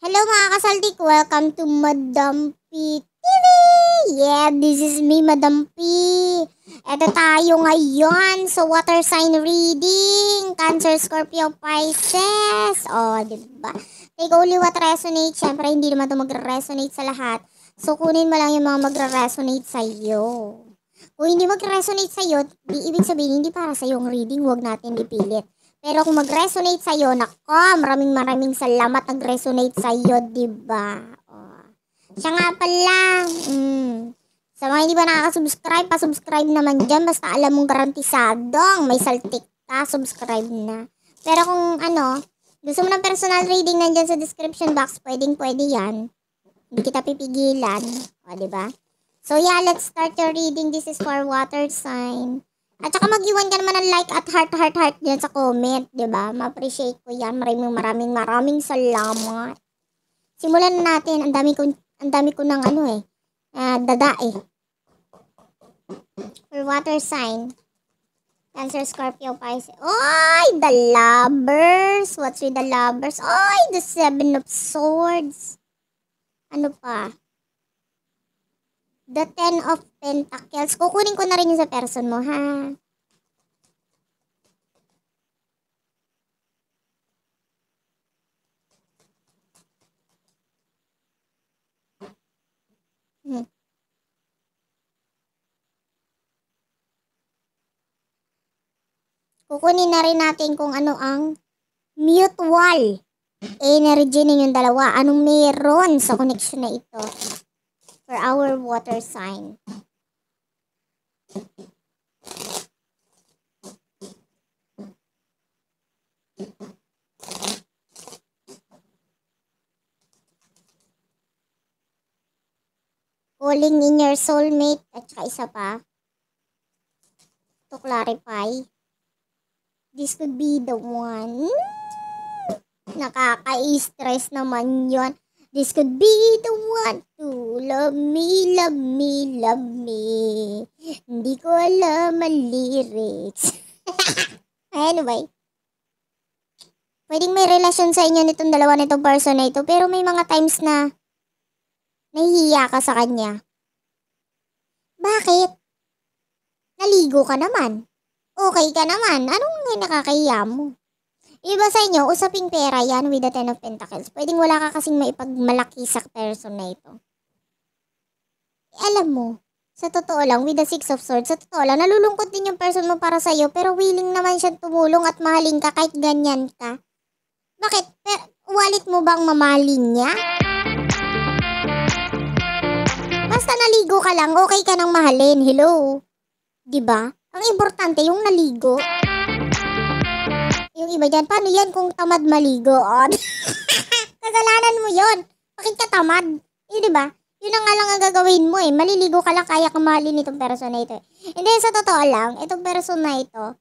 Hello mga kasaldik! Welcome to Madam P TV! Yeah, this is me, Madam P. Ito tayo ngayon sa water sign reading, Cancer, Scorpio, Pisces. oh, di ba? Take only what resonates. syempre hindi naman ito magre resonate sa lahat. So, kunin mo lang yung mga magre resonate sa'yo. Kung hindi mag-resonate sa'yo, di ibig sabihin, hindi para sa ang reading. Huwag natin ipilit. Pero kung mag-resonate sa'yo, nako, maraming maraming salamat nag-resonate sa'yo, diba? Oh. Siya nga pala, mm, sa mga hindi ba nakaka-subscribe, pa-subscribe naman dyan. Basta alam mong garantisadong may saltik ka, subscribe na. Pero kung ano, gusto mo ng personal reading nandyan sa description box, pwedeng pwede yan. Hindi kita pipigilan. O, ba? Diba? So yeah, let's start your reading. This is for water sign. At saka mag-iwan ka naman ng like at heart, heart, heart dyan sa comment, ba diba? Ma-appreciate ko yan. Maraming, maraming, maraming salamat. Simulan na natin. Ang dami ko, ang dami ko ng ano eh. Uh, dada eh. Or water sign. Cancer, Scorpio, Pisces. Oy! The lovers! What's with the lovers? Oy! The seven of swords. Ano pa? The Ten of Pentacles. Kukunin ko na rin yung sa person mo, ha? Hmm. Kukunin na rin natin kung ano ang mutual energy ninyong dalawa. Anong meron sa connection na ito? for our water sign. Calling in your soulmate at saka isa pa to clarify this could be the one nakaka-stress naman yon This could be the one to love me, love me, love me. Hindi ko alam ang lyrics. anyway. Pwedeng may relasyon sa inyo nitong dalawa nitong person na ito. Pero may mga times na nahihiya ka sa kanya. Bakit? Naligo ka naman. Okay ka naman. Anong nakakahiya mo? Iba sa inyo, usaping pera yan with the Ten of Pentacles. Pwedeng wala ka kasing maipagmalaki sa person na ito. Eh, alam mo, sa totoo lang, with the Six of Swords, sa totoo lang, nalulungkot din yung person mo para sa'yo, pero willing naman siya tumulong at mahalin ka kahit ganyan ka. Bakit? Pero, wallet mo bang mamahalin niya? Basta naligo ka lang, okay ka nang mahalin. Hello? 'Di ba? Ang importante yung naligo. Yung iba dyan, paano yan kung tamad maligo? Oh? Kasalanan mo yon. Bakit ka tamad? Yun, eh, di ba? Yun ang nga lang ang gagawin mo eh. Maliligo ka lang, kaya kang mahalin itong person na ito. Eh. And then, sa totoo lang, itong person na ito,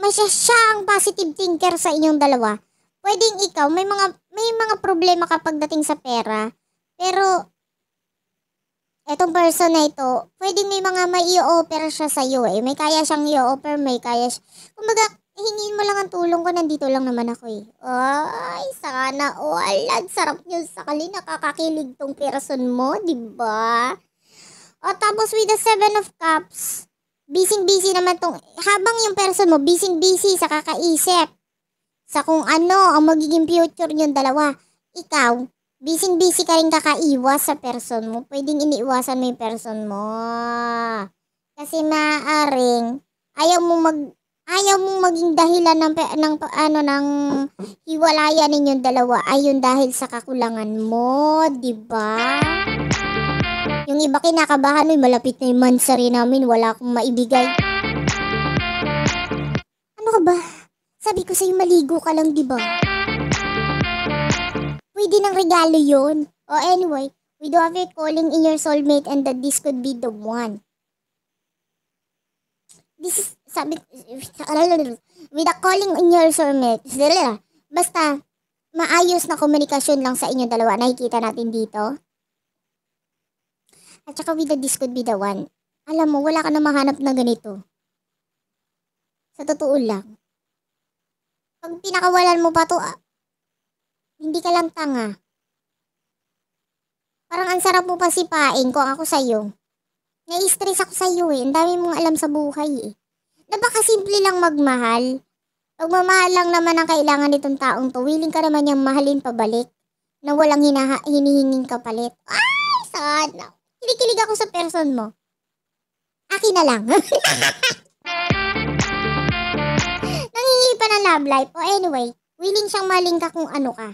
masya siya ang positive thinker sa inyong dalawa. Pwedeng ikaw, may mga, may mga problema kapag dating sa pera. Pero, etong person na ito, pwedeng may mga may i-offer siya sa iyo eh. May kaya siyang i-offer, may kaya siya. Kumbaga, hingin mo lang ang tulong ko, nandito lang naman ako eh. Ay, sana all. Ang sarap nyo sakali nakakakilig tong person mo, di ba? O tapos with the seven of cups, busy-busy naman tong, habang yung person mo, busy-busy sa kakaisip, sa kung ano ang magiging future nyo dalawa. Ikaw, busy-busy ka rin kakaiwas sa person mo. Pwedeng iniiwasan mo yung person mo. Kasi maaaring, ayaw mo mag, ayaw mong maging dahilan ng, ng ano ng hiwalayan ninyong dalawa ay yun dahil sa kakulangan mo, 'di ba? Yung iba kinakabahan, uy, malapit na yung mansari namin, wala akong maibigay. Ano ka ba? Sabi ko sa'yo, maligo ka lang, di ba? Pwede ng regalo yon. oh, anyway, we do have a calling in your soulmate and that this could be the one this is, sabi, with a calling in your soulmate, ah? basta, maayos na komunikasyon lang sa inyo dalawa, nakikita natin dito. At saka with the this could be the one. Alam mo, wala ka na mahanap na ganito. Sa totoo lang. Pag pinakawalan mo pa to, ah, hindi ka lang tanga. Parang ang sarap mo pa sipain kung ako sa'yo. Nai-stress ako sa iyo eh. Ang dami mong alam sa buhay eh. Na simple lang magmahal. Pagmamahal lang naman ang kailangan nitong taong to. Willing ka naman niyang mahalin pabalik na walang hinaha- hinihinging kapalit. Ay, sana. Kinikilig ako sa person mo. Akin na lang. Nangingi pa ng love life. O anyway, willing siyang maling ka kung ano ka.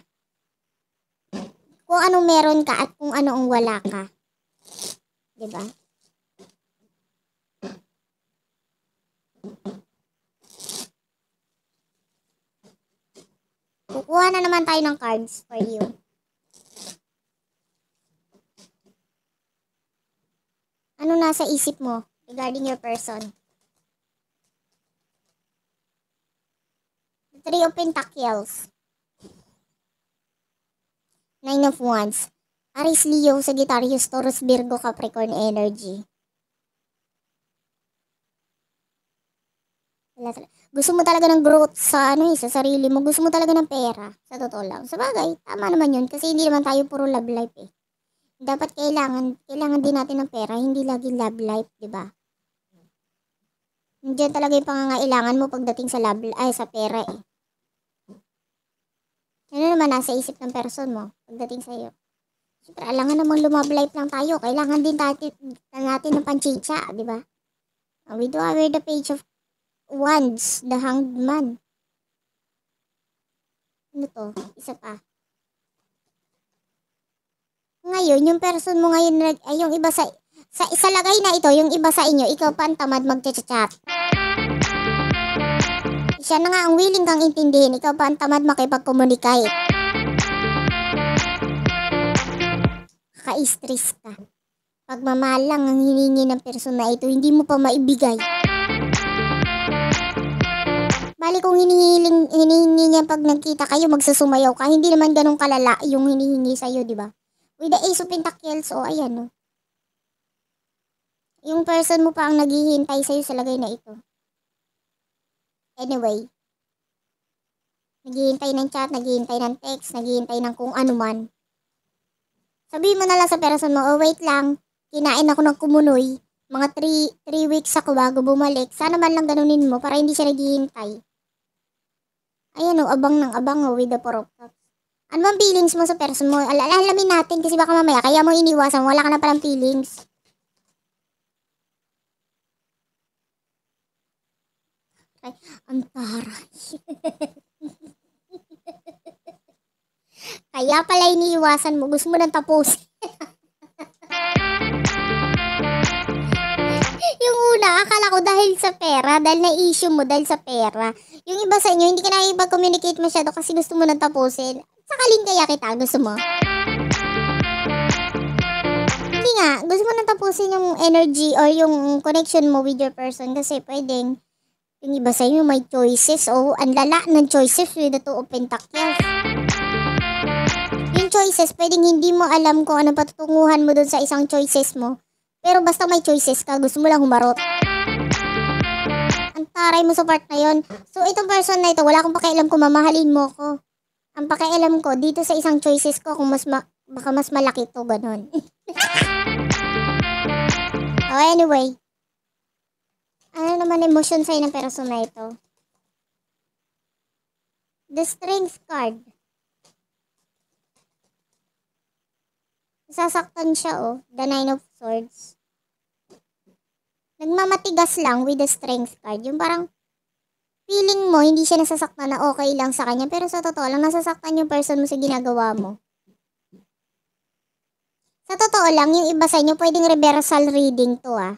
Kung ano meron ka at kung ano ang wala ka. ba? Diba? Kukuha na naman tayo ng cards for you. Ano nasa isip mo regarding your person? The Three of Pentacles. Nine of Wands. Aris, Leo, Sagittarius, Taurus, Virgo, Capricorn energy. talaga Gusto mo talaga ng growth sa ano eh, sa sarili mo. Gusto mo talaga ng pera. Sa totoo lang. Sa bagay, tama naman yun. Kasi hindi naman tayo puro love life eh. Dapat kailangan, kailangan din natin ng pera. Hindi lagi love life, di ba? Diyan talaga yung pangangailangan mo pagdating sa love, ay sa pera eh. Ano naman nasa isip ng person mo pagdating sa iyo? Siyempre, alangan namang life lang tayo. Kailangan din natin, natin ng panchicha, di ba? We do aware the page of Once the Hanged Man. Ano to? Isa pa. Ngayon, yung person mo ngayon, ay yung iba sa, sa isalagay na ito, yung iba sa inyo, ikaw pa ang tamad magchat-chat. Siya na nga ang willing kang intindihin, ikaw pa ang tamad makipag-communicate. Kaka-stress ka. Pagmamahal ang hiningi ng person na ito, hindi mo pa maibigay. Bali kung hinihiling, hinihingi niya pag nagkita kayo, magsusumayaw ka. Hindi naman ganun kalala yung hinihingi sa iyo, di ba? With the Ace of Pentacles, o oh, ayan, Oh. Yung person mo pa ang naghihintay sa iyo sa lagay na ito. Anyway, naghihintay ng chat, naghihintay ng text, naghihintay ng kung ano man. Sabihin mo na lang sa person mo, oh wait lang, kinain ako ng kumunoy. Mga 3 weeks ako bago bumalik. Sana man lang ganunin mo para hindi siya naghihintay. Ayan o, oh, abang ng abang o, oh, with the four of Ano bang feelings mo sa person mo? Al alamin natin kasi baka mamaya kaya mo iniwasan, wala ka na parang feelings. Ay, ang kaya pala iniiwasan mo, gusto mo nang tapusin. dahil sa pera, dahil na-issue mo dahil sa pera. Yung iba sa inyo, hindi ka nakipag-communicate masyado kasi gusto mo nang tapusin. Sakalin kaya kita, gusto mo? Hindi nga, gusto mo nang tapusin yung energy or yung connection mo with your person kasi pwedeng yung iba sa inyo may choices o oh, ang lala ng choices with the two of pentacles. Yung choices, pwedeng hindi mo alam kung anong patutunguhan mo dun sa isang choices mo. Pero basta may choices ka, gusto mo lang humarot aray mo sa part na yon. So, itong person na ito, wala akong pakialam kung mamahalin mo ko. Ang pakialam ko, dito sa isang choices ko, kung mas ma- baka mas malaki to, ganun. so, oh, anyway. Ano naman emotion sa'yo ng person na ito? The Strength card. Sasaktan siya, oh. The Nine of Swords nagmamatigas lang with the strength card. Yung parang feeling mo, hindi siya nasasaktan na okay lang sa kanya. Pero sa totoo lang, nasasaktan yung person mo sa ginagawa mo. Sa totoo lang, yung iba sa inyo, pwedeng reversal reading to ah.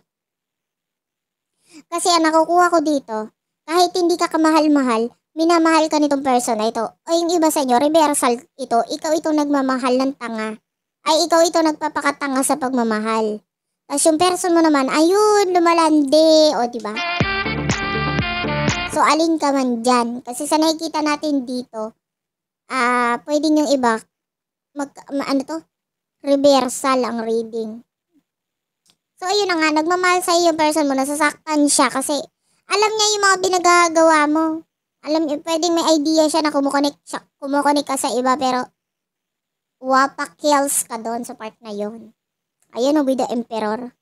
Kasi ang ah, nakukuha ko dito, kahit hindi ka kamahal-mahal, minamahal ka nitong person na ito. O yung iba sa inyo, reversal ito, ikaw ito nagmamahal ng tanga. Ay ikaw ito nagpapakatanga sa pagmamahal. Tapos yung person mo naman, ayun, lumalandi. O, di ba? So, alin ka man dyan. Kasi sa nakikita natin dito, ah, uh, pwedeng yung iba, mag, ma, ano to? Reversal ang reading. So, ayun na nga, nagmamahal sa yung person mo, nasasaktan siya kasi alam niya yung mga binagagawa mo. Alam niya, pwedeng may idea siya na kumukonek, siya, kumukonek ka sa iba pero wapak kills ka doon sa part na yon Ayun, with the emperor.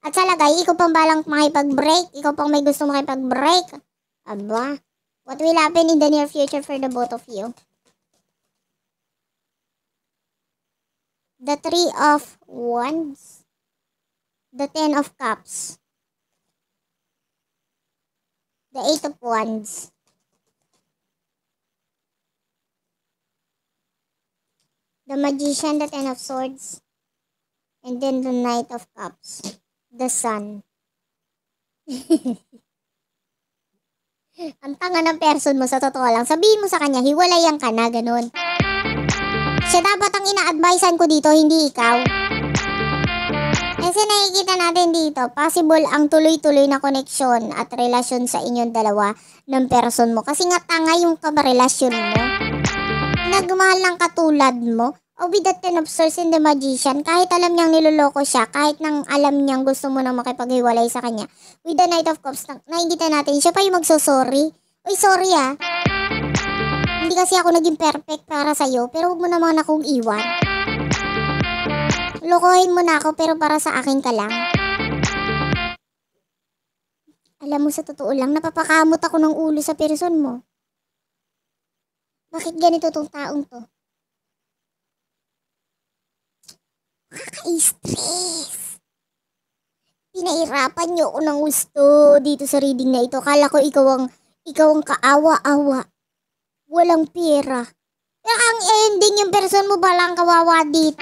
At sa lagay, ikaw pang balang makipag-break. Ikaw pang may gusto makipag-break. Aba. What will happen in the near future for the both of you? The three of wands. The ten of cups. The eight of wands. The magician, the ten of swords. And then the Knight of Cups. The Sun. Ang tanga ng person mo, sa totoo lang. Sabihin mo sa kanya, hiwalayan ka na, ganun. Siya dapat ang ina-advisean ko dito, hindi ikaw. Kasi nakikita natin dito, possible ang tuloy-tuloy na koneksyon at relasyon sa inyong dalawa ng person mo. Kasi nga tanga yung kabarelasyon mo. Nagmahal ng katulad mo. Obi oh, the Ten of Swords and the Magician, kahit alam niyang niloloko siya, kahit nang alam niyang gusto mo na makipaghiwalay sa kanya, with the Knight of Cups, na naingitan natin, siya pa yung magsosorry. Uy, sorry ah. Hindi kasi ako naging perfect para sa'yo, pero huwag mo naman akong iwan. Lokohin mo na ako, pero para sa akin ka lang. Alam mo, sa totoo lang, napapakamot ako ng ulo sa person mo. Bakit ganito tong taong to? Nakaka-stress. Pinahirapan niyo ako ng gusto dito sa reading na ito. Kala ko ikaw ang, ikaw ang kaawa-awa. Walang pera. Pero ang ending yung person mo pala ang kawawa dito.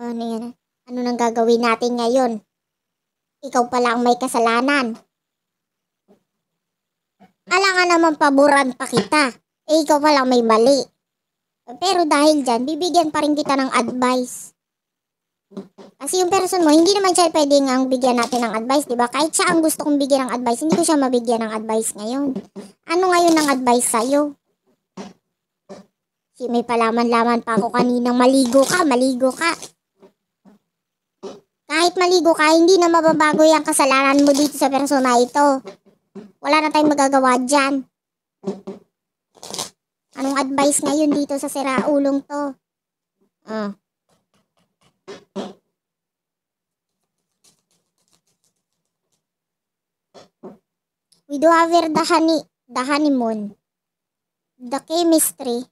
Ano yan? Ano nang gagawin natin ngayon? Ikaw pala ang may kasalanan. Alangan naman paboran pa kita. Eh, ikaw pala may mali. Pero dahil dyan, bibigyan pa rin kita ng advice. Kasi yung person mo, hindi naman siya pwedeng ang bigyan natin ng advice, di ba? Kahit siya ang gusto kong bigyan ng advice, hindi ko siya mabigyan ng advice ngayon. Ano ngayon ang advice sa'yo? Si may palaman-laman pa ako kaninang maligo ka, maligo ka. Kahit maligo ka, hindi na mababago yung kasalanan mo dito sa persona ito. Wala na tayong magagawa dyan. Anong advice ngayon dito sa siraulong to? Oh. We do have the, honey, the honeymoon, the chemistry,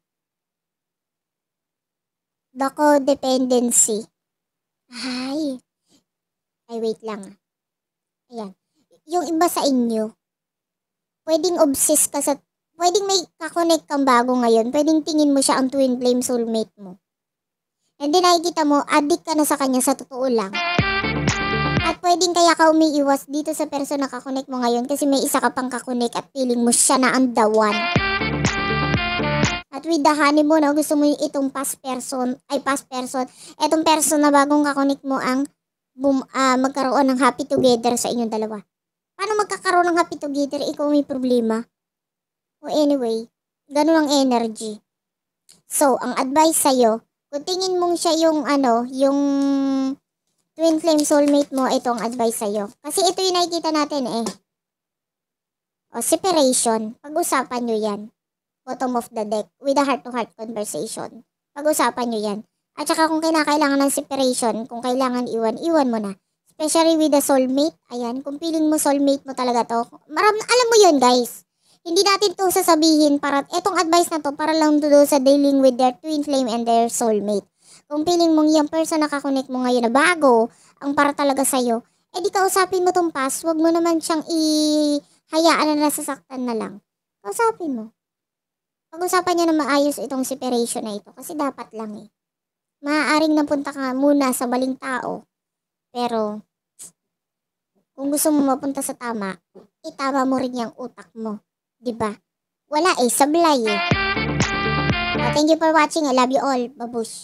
the codependency. Ay. Ay, wait lang. Ayan. Yung iba sa inyo, pwedeng obsessed ka sa pwedeng may kakonect kang bago ngayon, pwedeng tingin mo siya ang twin flame soulmate mo. And then nakikita mo, addict ka na sa kanya sa totoo lang. At pwedeng kaya ka umiiwas dito sa person na kakonect mo ngayon kasi may isa ka pang kakonect at feeling mo siya na ang the one. At with the honeymoon, no, oh, gusto mo itong past person, ay past person, itong person na bagong kakonect mo ang boom, uh, ah, magkaroon ng happy together sa inyong dalawa. Paano magkakaroon ng happy together? Ikaw may problema anyway, ganun ang energy. So, ang advice sa'yo, kung tingin mong siya yung ano, yung twin flame soulmate mo, ito ang advice sa'yo. Kasi ito yung nakikita natin eh. O, separation. Pag-usapan nyo yan. Bottom of the deck. With a heart-to-heart -heart conversation. Pag-usapan nyo yan. At saka kung kinakailangan ng separation, kung kailangan iwan, iwan mo na. Especially with a soulmate. Ayan, kung feeling mo soulmate mo talaga to. Maram, alam mo yun guys hindi natin to sasabihin para etong advice na to para lang do sa dealing with their twin flame and their soulmate. Kung feeling mong yung person na kakunik mo ngayon na bago, ang para talaga sa'yo, eh di kausapin mo tong past, wag mo naman siyang ihayaan na nasasaktan na lang. Kausapin mo. Pag-usapan niya na maayos itong separation na ito kasi dapat lang eh. Maaaring napunta ka muna sa baling tao, pero kung gusto mo mapunta sa tama, itama mo rin yung utak mo. Diba? Wala eh, sablay eh. So, oh, thank you for watching. I love you all. Babush.